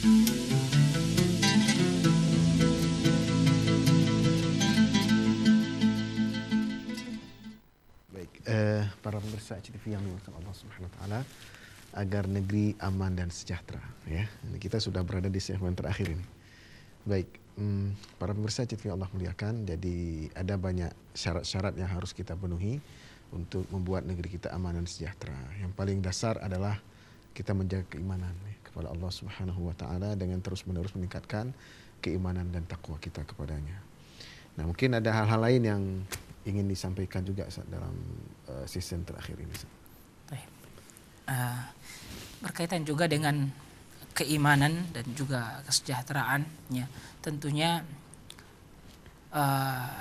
Baik, eh, para pemirsa CTV yang dimuliakan Allah Subhanahu wa taala agar negeri aman dan sejahtera ya. Kita sudah berada di segmen terakhir ini. Baik, hmm, para pemirsa CTV Allah muliakan, jadi ada banyak syarat-syarat yang harus kita penuhi untuk membuat negeri kita aman dan sejahtera. Yang paling dasar adalah kita menjaga keimanan ya, kepada Allah Subhanahu wa taala dengan terus-menerus meningkatkan keimanan dan takwa kita kepadanya. Nah, mungkin ada hal-hal lain yang ingin disampaikan juga dalam uh, eh, season terakhir ini. Uh, berkaitan juga dengan keimanan dan juga kesejahteraannya, tentunya uh,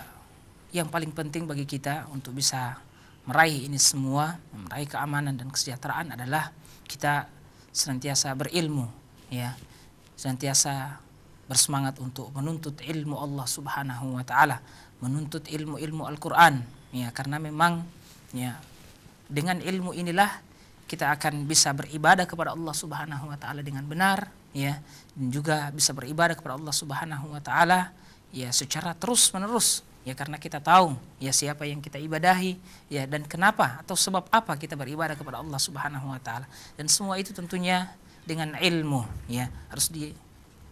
yang paling penting bagi kita untuk bisa meraih ini semua, meraih keamanan dan kesejahteraan adalah kita senantiasa berilmu ya senantiasa bersemangat untuk menuntut ilmu Allah Subhanahu wa taala, menuntut ilmu-ilmu Al-Qur'an ya karena memang ya dengan ilmu inilah kita akan bisa beribadah kepada Allah Subhanahu wa taala dengan benar ya dan juga bisa beribadah kepada Allah Subhanahu wa taala ya secara terus-menerus ya karena kita tahu ya siapa yang kita ibadahi ya dan kenapa atau sebab apa kita beribadah kepada Allah Subhanahu wa taala dan semua itu tentunya dengan ilmu ya harus di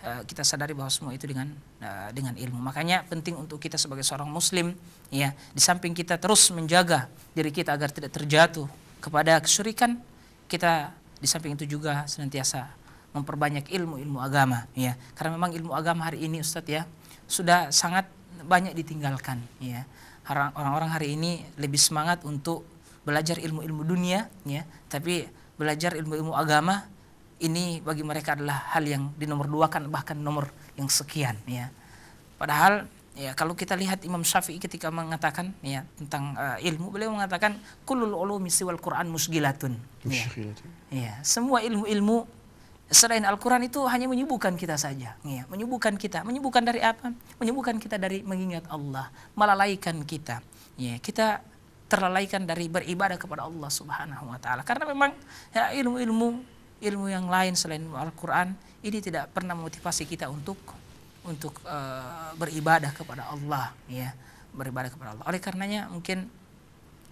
uh, kita sadari bahwa semua itu dengan uh, dengan ilmu makanya penting untuk kita sebagai seorang muslim ya di samping kita terus menjaga diri kita agar tidak terjatuh kepada kesyirikan kita di samping itu juga senantiasa memperbanyak ilmu-ilmu agama ya karena memang ilmu agama hari ini Ustadz ya sudah sangat banyak ditinggalkan ya. Orang-orang hari ini lebih semangat untuk belajar ilmu-ilmu dunia ya, tapi belajar ilmu-ilmu agama ini bagi mereka adalah hal yang di nomor dua kan bahkan nomor yang sekian ya. Padahal ya kalau kita lihat Imam Syafi'i ketika mengatakan ya tentang uh, ilmu beliau mengatakan kulul ulumi siwal Quran musgilatun. Ya. ya, semua ilmu-ilmu selain Al-Quran itu hanya menyembuhkan kita saja. Ya, menyembuhkan kita. Menyembuhkan dari apa? Menyembuhkan kita dari mengingat Allah. Melalaikan kita. Ya, kita terlalaikan dari beribadah kepada Allah subhanahu wa ta'ala. Karena memang ya, ilmu-ilmu ilmu yang lain selain Al-Quran ini tidak pernah memotivasi kita untuk untuk uh, beribadah kepada Allah ya beribadah kepada Allah oleh karenanya mungkin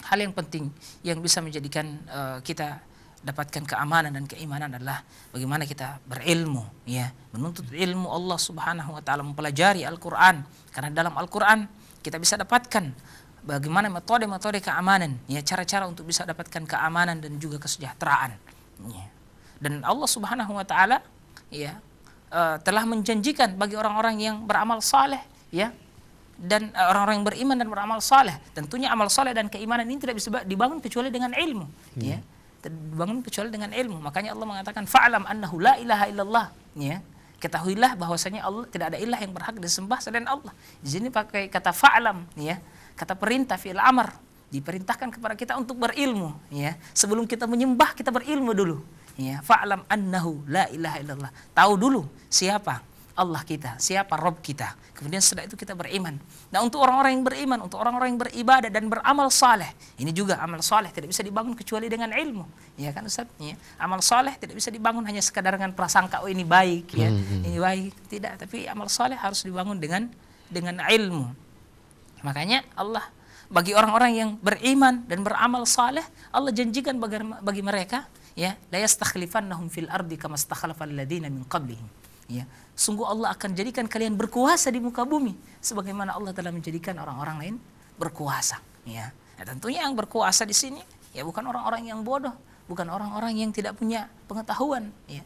hal yang penting yang bisa menjadikan uh, kita dapatkan keamanan dan keimanan adalah bagaimana kita berilmu ya menuntut ilmu Allah Subhanahu wa taala mempelajari Al-Qur'an karena dalam Al-Qur'an kita bisa dapatkan bagaimana metode-metode keamanan ya cara-cara untuk bisa dapatkan keamanan dan juga kesejahteraan ya. dan Allah Subhanahu wa taala ya uh, telah menjanjikan bagi orang-orang yang beramal saleh ya dan e, orang-orang yang beriman dan beramal saleh tentunya amal saleh dan keimanan ini tidak bisa dibangun kecuali dengan ilmu ya. hmm. ya dibangun kecuali dengan ilmu. Makanya Allah mengatakan fa'lam annahu la ilaha illallah, ya. Ketahuilah bahwasanya Allah tidak ada ilah yang berhak disembah selain Allah. Di sini pakai kata fa'lam, ya. Kata perintah fi'il amr diperintahkan kepada kita untuk berilmu, ya. Sebelum kita menyembah, kita berilmu dulu. Ya, fa'lam annahu la ilaha illallah. Tahu dulu siapa Allah kita, siapa Rob kita. Kemudian setelah itu kita beriman. Nah untuk orang-orang yang beriman, untuk orang-orang yang beribadah dan beramal saleh, ini juga amal saleh tidak bisa dibangun kecuali dengan ilmu, ya kan Ustaz? Ya. Amal saleh tidak bisa dibangun hanya sekadar dengan prasangka oh ini baik, ya, hmm, hmm. ini baik, tidak. Tapi amal saleh harus dibangun dengan dengan ilmu. Makanya Allah bagi orang-orang yang beriman dan beramal saleh, Allah janjikan bagi, mereka ya la yastakhlifannahum fil ardi kama stakhlafal ladina min qablihim ya sungguh Allah akan jadikan kalian berkuasa di muka bumi sebagaimana Allah telah menjadikan orang-orang lain berkuasa iya. ya nah, tentunya yang berkuasa di sini ya bukan orang-orang yang bodoh bukan orang-orang yang tidak punya pengetahuan ya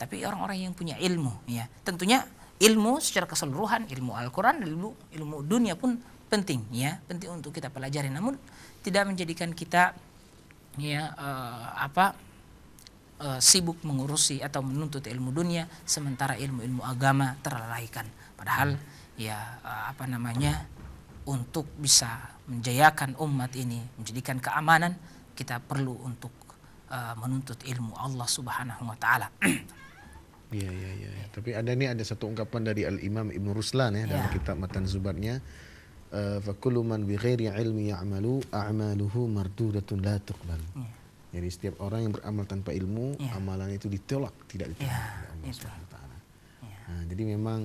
tapi orang-orang yang punya ilmu ya tentunya ilmu secara keseluruhan ilmu Al-Qur'an ilmu ilmu dunia pun penting ya penting untuk kita pelajari namun tidak menjadikan kita ya uh, apa e, sibuk mengurusi atau menuntut ilmu dunia sementara ilmu-ilmu agama terlalaikan padahal hmm. ya e, apa namanya untuk bisa menjayakan umat ini menjadikan keamanan kita perlu untuk e, menuntut ilmu Allah Subhanahu wa taala Iya iya iya. Ya. Tapi ada nih ada satu ungkapan dari Al Imam Ibnu Ruslan ya, ya. dalam iya. kitab Matan Zubatnya fakuluman man bi ghairi ilmi ya'malu a'maluhu mardudatun la tuqbal. Ya. Jadi setiap orang yang beramal tanpa ilmu, yeah. amalan itu ditolak, tidak diterima yeah, oleh Allah Subhanahu taala. Yeah. Nah, jadi memang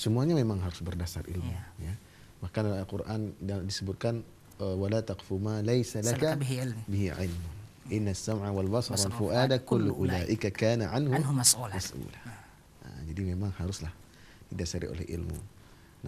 semuanya memang harus berdasar ilmu yeah. ya. Maka ya. dalam Al-Qur'an disebutkan eh, wala taqfu ma laysa laka bihi ilmu. Hmm. Inna sam'a wal basara wal fuada kullu ulaika kana anhu, anhu mas'ula. Hmm. Nah, jadi memang haruslah didasari oleh ilmu.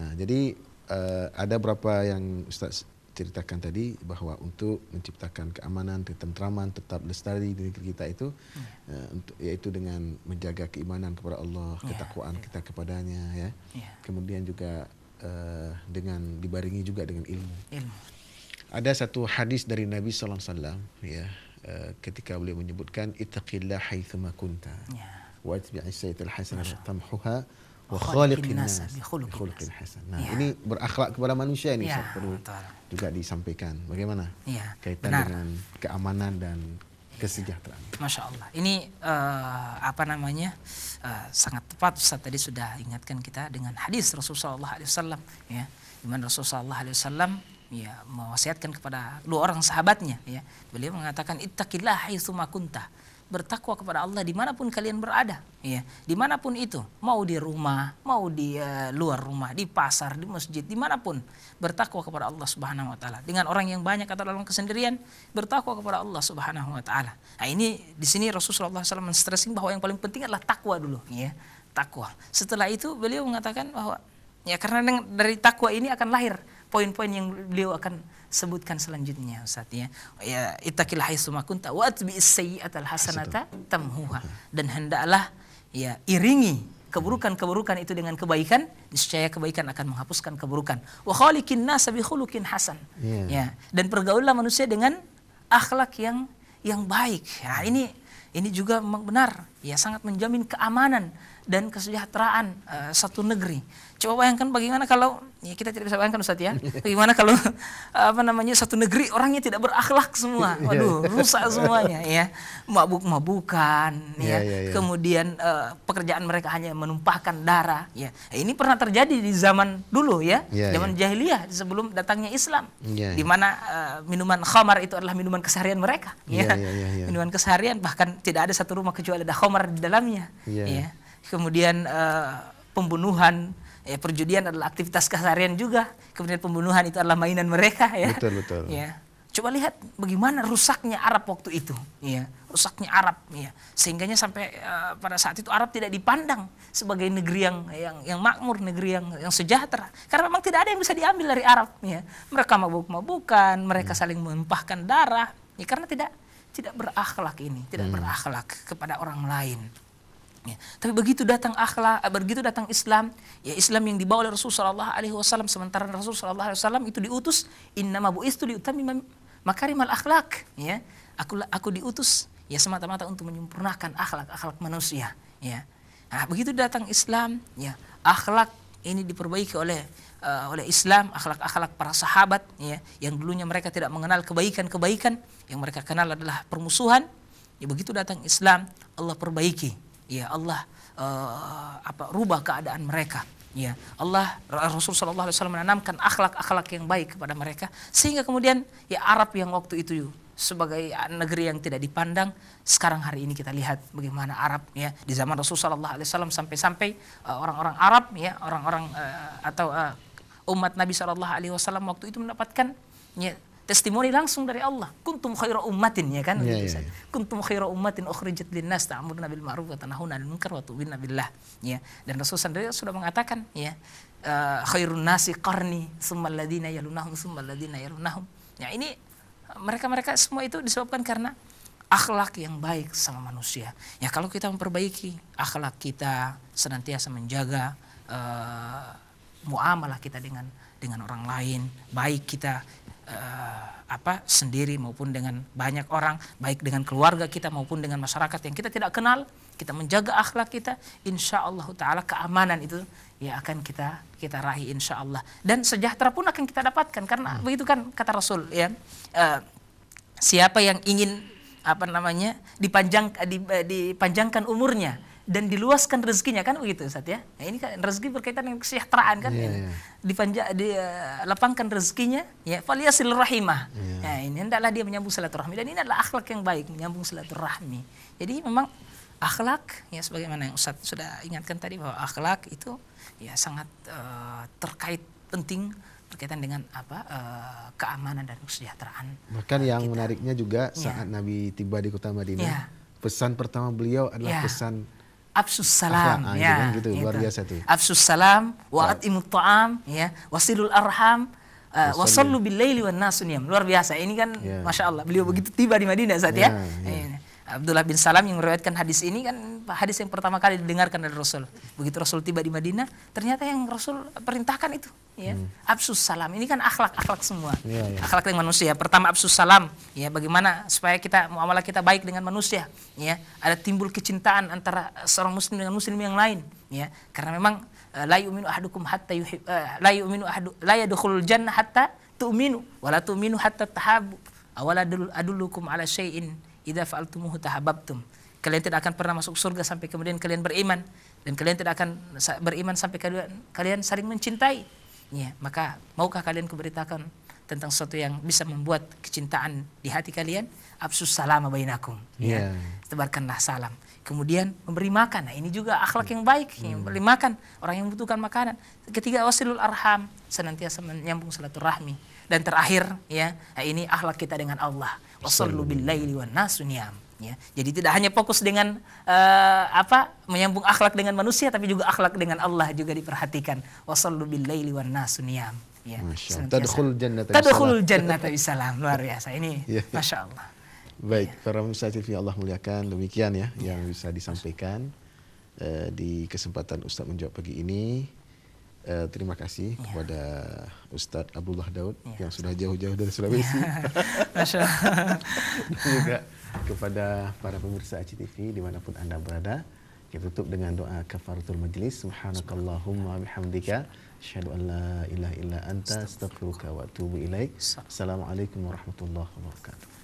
Nah, jadi uh, ada berapa yang Ustaz ceritakan tadi bahwa untuk menciptakan keamanan, ketentraman tetap lestari di negeri kita itu yeah. Hmm. uh, untuk yaitu dengan menjaga keimanan kepada Allah, yeah, ketakwaan ya. kita kepadanya ya. ya. Kemudian juga uh, dengan dibaringi juga dengan ilmu. ilmu. Ada satu hadis dari Nabi sallallahu alaihi wasallam ya uh, ketika beliau menyebutkan ittaqillah haitsuma kunta ya. wa atbi'is sayyi'atal hasanata tamhuha khaliqin nas bikhuluqin Nah, ya. ini berakhlak kepada manusia ini ya, perlu betul. juga disampaikan. Bagaimana? Ya, Kaitan benar. dengan keamanan dan ya. kesejahteraan. Masya Allah. Ini uh, apa namanya uh, sangat tepat Ustaz tadi sudah ingatkan kita dengan hadis Rasulullah SAW ya. Iman Rasulullah SAW ya mewasiatkan kepada dua orang sahabatnya ya. Beliau mengatakan ittaqillah haitsu makunta bertakwa kepada Allah dimanapun kalian berada, ya dimanapun itu, mau di rumah, mau di uh, luar rumah, di pasar, di masjid, dimanapun bertakwa kepada Allah Subhanahu Wa Taala. Dengan orang yang banyak atau dalam kesendirian bertakwa kepada Allah Subhanahu Wa Taala. Nah ini di sini Rasulullah SAW menstressing bahwa yang paling penting adalah takwa dulu, ya takwa. Setelah itu beliau mengatakan bahwa ya karena dari takwa ini akan lahir poin-poin yang beliau akan sebutkan selanjutnya Ustaz ya. Ya ittaqillaha haitsuma atau wa atbi'is hasanata tamhuha dan hendaklah ya iringi keburukan-keburukan itu dengan kebaikan, niscaya kebaikan akan menghapuskan keburukan. Wa khaliqin nasa bi khuluqin hasan. Iya. Ya, dan pergaulah manusia dengan akhlak yang yang baik. Ya, ini ini juga benar, ya sangat menjamin keamanan dan kesejahteraan uh, satu negeri. Coba bayangkan bagaimana kalau ya kita tidak bisa bayangkan Ustaz ya. Bagaimana kalau apa namanya satu negeri orangnya tidak berakhlak semua. Iya. Waduh, rusak semuanya ya. Mabuk-mabukan iya, ya. ya, ya, ya. Kemudian uh, pekerjaan mereka hanya menumpahkan darah ya. Eh, ini pernah terjadi di zaman dulu ya, iya, zaman jahiliyah sebelum datangnya Islam. Di mana uh, minuman khamar itu adalah minuman keseharian mereka ya. Minuman keseharian bahkan tidak ada satu rumah kecuali ada khamar di dalamnya ya. Kemudian uh, pembunuhan ya perjudian adalah aktivitas keseharian juga kemudian pembunuhan itu adalah mainan mereka ya betul betul ya coba lihat bagaimana rusaknya Arab waktu itu ya rusaknya Arab ya sehingganya sampai uh, pada saat itu Arab tidak dipandang sebagai negeri yang yang yang makmur negeri yang yang sejahtera karena memang tidak ada yang bisa diambil dari Arab ya mereka mabuk-mabukan mereka hmm. saling mempahkan darah ya karena tidak tidak berakhlak ini tidak hmm. berakhlak kepada orang lain Ya, tapi begitu datang akhlak, eh, begitu datang Islam, ya Islam yang dibawa oleh Rasul SAW, sementara Rasul SAW itu diutus innama buistu diutami makarimal akhlak ya aku aku diutus ya semata-mata untuk menyempurnakan akhlak akhlak manusia ya nah, begitu datang Islam ya akhlak ini diperbaiki oleh uh, oleh Islam akhlak-akhlak para sahabat ya yang dulunya mereka tidak mengenal kebaikan-kebaikan yang mereka kenal adalah permusuhan ya begitu datang Islam Allah perbaiki ya Allah uh, apa rubah keadaan mereka ya Allah Rasul Shallallahu Alaihi Wasallam menanamkan akhlak-akhlak yang baik kepada mereka sehingga kemudian ya Arab yang waktu itu sebagai negeri yang tidak dipandang sekarang hari ini kita lihat bagaimana Arab ya di zaman Rasul Shallallahu Alaihi Wasallam sampai-sampai uh, orang-orang Arab ya orang-orang uh, atau uh, umat Nabi Shallallahu Alaihi Wasallam waktu itu mendapatkan ya, testimoni langsung dari Allah. Kuntum khaira ummatin ya kan yeah, yeah, yeah. Kuntum khaira ummatin ukhrijat linnas ta'muruna bil ma'ruf wa tanhauna 'anil munkar wa tu'minuna billah ya. Dan Rasul sendiri sudah mengatakan ya uh, khairun nasi qarni tsumma alladziina yalunahum tsumma alladziina yalunahum. Ya ini mereka-mereka semua itu disebabkan karena akhlak yang baik sama manusia. Ya kalau kita memperbaiki akhlak kita, senantiasa menjaga uh, muamalah kita dengan dengan orang lain, baik kita Eh, apa sendiri maupun dengan banyak orang, baik dengan keluarga kita maupun dengan masyarakat yang kita tidak kenal, kita menjaga akhlak kita, insya Allah Taala keamanan itu ya akan kita kita raih insya Allah dan sejahtera pun akan kita dapatkan karena hmm. begitu kan kata Rasul ya uh, siapa yang ingin apa namanya dipanjang eh, dipanjangkan umurnya dan diluaskan rezekinya kan begitu Ustaz ya. Nah, ini kan rezeki berkaitan dengan kesejahteraan kan. Yeah, yeah. Dipanja, di, uh, lapangkan rezekinya ya faliyasil rahimah. Yeah. Nah, ini hendaklah dia menyambung silaturahmi dan ini adalah akhlak yang baik menyambung silaturahmi. Jadi memang akhlak ya sebagaimana yang Ustaz sudah ingatkan tadi bahwa akhlak itu ya sangat uh, terkait penting berkaitan dengan apa uh, keamanan dan kesejahteraan. Bahkan yang kita. menariknya juga yeah. saat Nabi tiba di kota Madinah, yeah. pesan pertama beliau adalah yeah. pesan Absus salam ah, ya, gitu, gitu, luar gitu. biasa tuh. Absus salam, wa'atimut ta'am ya, wasilul arham, Uh, eh, sallu bil laili wan nas niyam. Luar biasa. Ini kan yeah. Masya Allah. Beliau begitu tiba di Madinah saat yeah, ya. Yeah. Ya, ya. Abdullah bin Salam yang meriwayatkan hadis ini kan hadis yang pertama kali didengarkan dari Rasul. Begitu Rasul tiba di Madinah, ternyata yang Rasul perintahkan itu ya. Hmm. Absus salam. Ini kan akhlak-akhlak semua. Ya, ya. Akhlak dengan manusia. Pertama absus salam, ya bagaimana supaya kita muamalah kita baik dengan manusia, ya. Ada timbul kecintaan antara seorang muslim dengan muslim yang lain, ya. Karena memang eh, layu minu hatta eh, layu minu yu'minu hatta tu'minu minu walatu tu'minu hatta tahabu. awaladul adulukum ala syai'in idza fa'altumuhu tahabbtum. Kalian tidak akan pernah masuk surga sampai kemudian kalian beriman dan kalian tidak akan beriman sampai kalian saling mencintai Ya, maka maukah kalian kuberitakan tentang sesuatu yang bisa membuat kecintaan di hati kalian? Absus salam bainakum. Ya. Yeah. Tebarkanlah salam. Kemudian memberi makan. Nah, ini juga akhlak yang baik. Hmm. Memberi makan orang yang membutuhkan makanan. Ketiga wasilul arham, senantiasa menyambung silaturahmi. Dan terakhir ya, nah, ini akhlak kita dengan Allah. Wasallu bil wan ya. Jadi tidak hanya fokus dengan uh, apa menyambung akhlak dengan manusia tapi juga akhlak dengan Allah juga diperhatikan. Wassallu bil laili wan nasu niyam. Ya. Tadkhul jannata Tadkhul jannata bisalam. Luar biasa ini. Yeah. Masya Allah. Baik, ya. para pemirsa TV Allah muliakan demikian ya yeah. yang bisa disampaikan uh, di kesempatan Ustaz menjawab pagi ini. Uh, terima kasih ya. kepada Ustadz Abdullah Daud ya, yang sudah jauh-jauh dari Sulawesi. Ya. Masya Allah. juga kepada para pemirsa HTV di mana pun anda berada. Kita tutup dengan doa kafaratul majlis. Subhanakallahumma bihamdika. Asyhadu an la ilaha illa anta astaghfiruka wa atubu ilaik. Assalamualaikum warahmatullahi wabarakatuh.